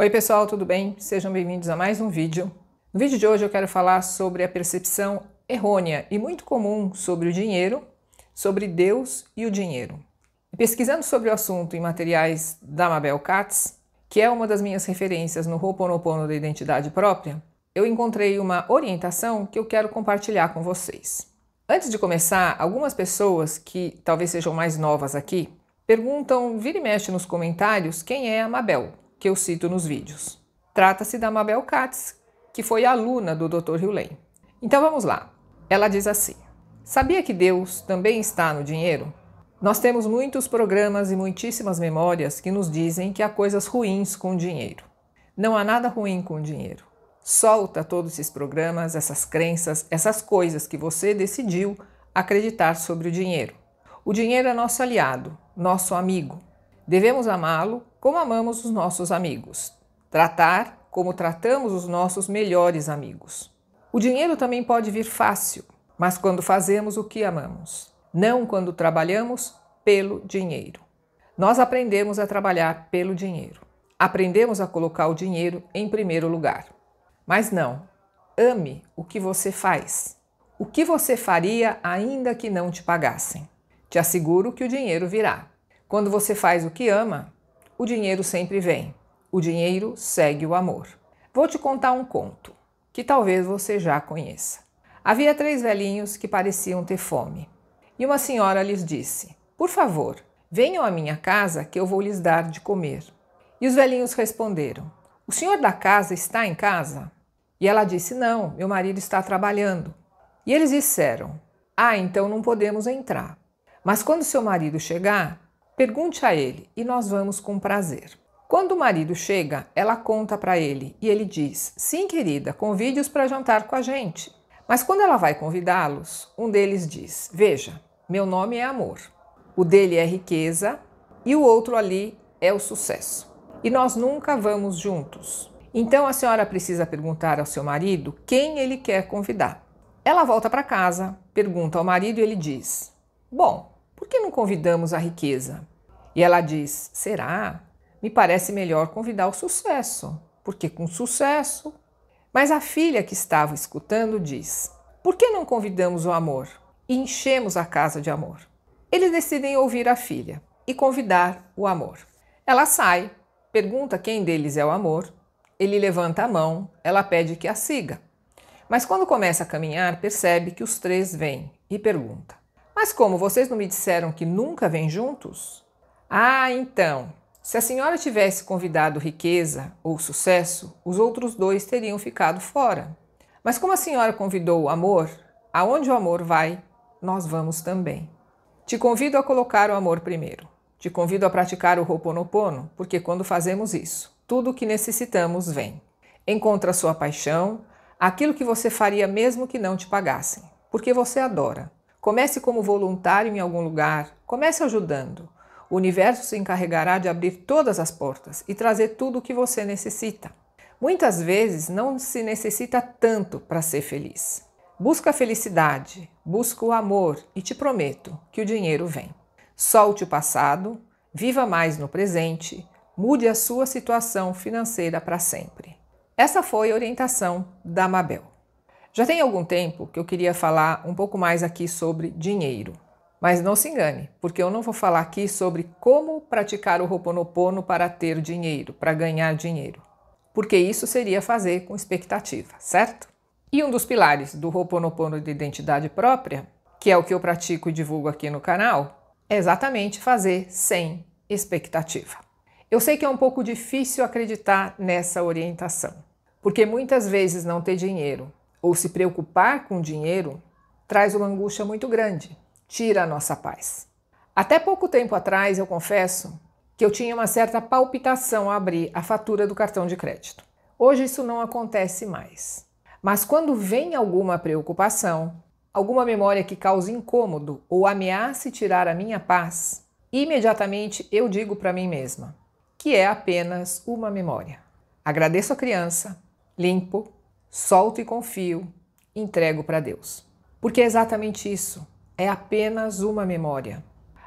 Oi pessoal, tudo bem? Sejam bem-vindos a mais um vídeo. No vídeo de hoje eu quero falar sobre a percepção errônea e muito comum sobre o dinheiro, sobre Deus e o dinheiro. Pesquisando sobre o assunto em materiais da Mabel Katz, que é uma das minhas referências no Ho'oponopono da identidade própria, eu encontrei uma orientação que eu quero compartilhar com vocês. Antes de começar, algumas pessoas que talvez sejam mais novas aqui perguntam, vira e mexe nos comentários, quem é a Mabel que eu cito nos vídeos. Trata-se da Mabel Katz, que foi aluna do Dr. Hewley. Então vamos lá. Ela diz assim: Sabia que Deus também está no dinheiro? Nós temos muitos programas e muitíssimas memórias que nos dizem que há coisas ruins com o dinheiro. Não há nada ruim com o dinheiro. Solta todos esses programas, essas crenças, essas coisas que você decidiu acreditar sobre o dinheiro. O dinheiro é nosso aliado, nosso amigo. Devemos amá-lo como amamos os nossos amigos. Tratar como tratamos os nossos melhores amigos. O dinheiro também pode vir fácil, mas quando fazemos o que amamos, não quando trabalhamos pelo dinheiro. Nós aprendemos a trabalhar pelo dinheiro. Aprendemos a colocar o dinheiro em primeiro lugar. Mas não, ame o que você faz. O que você faria ainda que não te pagassem? Te asseguro que o dinheiro virá. Quando você faz o que ama, o dinheiro sempre vem. O dinheiro segue o amor. Vou te contar um conto que talvez você já conheça. Havia três velhinhos que pareciam ter fome. E uma senhora lhes disse: Por favor, venham à minha casa que eu vou lhes dar de comer. E os velhinhos responderam: O senhor da casa está em casa? E ela disse: Não, meu marido está trabalhando. E eles disseram: Ah, então não podemos entrar. Mas quando seu marido chegar, Pergunte a ele e nós vamos com prazer. Quando o marido chega, ela conta para ele e ele diz: Sim, querida, convide-os para jantar com a gente. Mas quando ela vai convidá-los, um deles diz: Veja, meu nome é amor, o dele é riqueza e o outro ali é o sucesso. E nós nunca vamos juntos. Então a senhora precisa perguntar ao seu marido quem ele quer convidar. Ela volta para casa, pergunta ao marido e ele diz: Bom, por que não convidamos a riqueza? E ela diz: Será? Me parece melhor convidar o sucesso, porque com sucesso. Mas a filha que estava escutando diz: Por que não convidamos o amor e enchemos a casa de amor? Eles decidem ouvir a filha e convidar o amor. Ela sai, pergunta quem deles é o amor, ele levanta a mão, ela pede que a siga. Mas quando começa a caminhar, percebe que os três vêm e pergunta: mas como vocês não me disseram que nunca vêm juntos? Ah, então, se a senhora tivesse convidado riqueza ou sucesso, os outros dois teriam ficado fora. Mas como a senhora convidou o amor, aonde o amor vai, nós vamos também. Te convido a colocar o amor primeiro. Te convido a praticar o Ho'oponopono, porque quando fazemos isso, tudo o que necessitamos vem. Encontra a sua paixão, aquilo que você faria mesmo que não te pagassem, porque você adora. Comece como voluntário em algum lugar, comece ajudando. O universo se encarregará de abrir todas as portas e trazer tudo o que você necessita. Muitas vezes não se necessita tanto para ser feliz. Busca a felicidade, busca o amor e te prometo que o dinheiro vem. Solte o passado, viva mais no presente, mude a sua situação financeira para sempre. Essa foi a orientação da Mabel. Já tem algum tempo que eu queria falar um pouco mais aqui sobre dinheiro. Mas não se engane, porque eu não vou falar aqui sobre como praticar o Roponopono para ter dinheiro, para ganhar dinheiro. Porque isso seria fazer com expectativa, certo? E um dos pilares do Roponopono de identidade própria, que é o que eu pratico e divulgo aqui no canal, é exatamente fazer sem expectativa. Eu sei que é um pouco difícil acreditar nessa orientação, porque muitas vezes não ter dinheiro ou se preocupar com dinheiro traz uma angústia muito grande, tira a nossa paz. Até pouco tempo atrás, eu confesso que eu tinha uma certa palpitação a abrir a fatura do cartão de crédito. Hoje isso não acontece mais. Mas quando vem alguma preocupação, alguma memória que cause incômodo ou ameace tirar a minha paz, imediatamente eu digo para mim mesma que é apenas uma memória. Agradeço a criança, limpo solto e confio, entrego para Deus. Porque é exatamente isso, é apenas uma memória.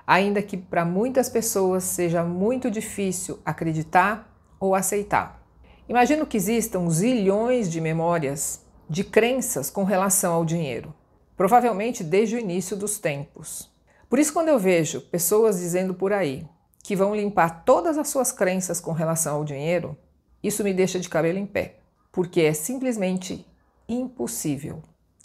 Ainda que para muitas pessoas seja muito difícil acreditar ou aceitar. Imagino que existam zilhões de memórias de crenças com relação ao dinheiro, provavelmente desde o início dos tempos. Por isso, quando eu vejo pessoas dizendo por aí que vão limpar todas as suas crenças com relação ao dinheiro, isso me deixa de cabelo em pé porque é simplesmente impossível.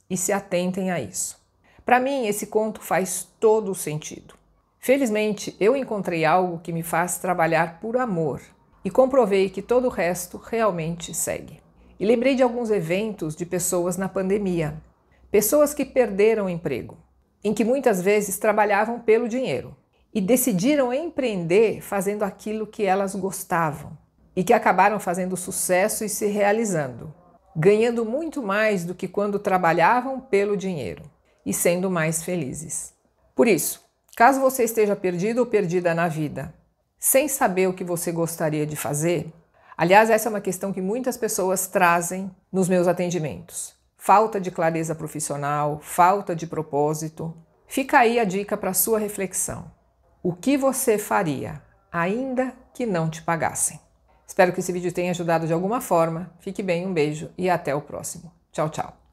E se atentem a isso. Para mim, esse conto faz todo o sentido. Felizmente, eu encontrei algo que me faz trabalhar por amor e comprovei que todo o resto realmente segue. E lembrei de alguns eventos de pessoas na pandemia, pessoas que perderam o emprego, em que muitas vezes trabalhavam pelo dinheiro e decidiram empreender fazendo aquilo que elas gostavam, e que acabaram fazendo sucesso e se realizando, ganhando muito mais do que quando trabalhavam pelo dinheiro e sendo mais felizes. Por isso, caso você esteja perdido ou perdida na vida, sem saber o que você gostaria de fazer, aliás, essa é uma questão que muitas pessoas trazem nos meus atendimentos falta de clareza profissional, falta de propósito. Fica aí a dica para sua reflexão. O que você faria, ainda que não te pagassem? Espero que esse vídeo tenha ajudado de alguma forma. Fique bem, um beijo e até o próximo. Tchau, tchau.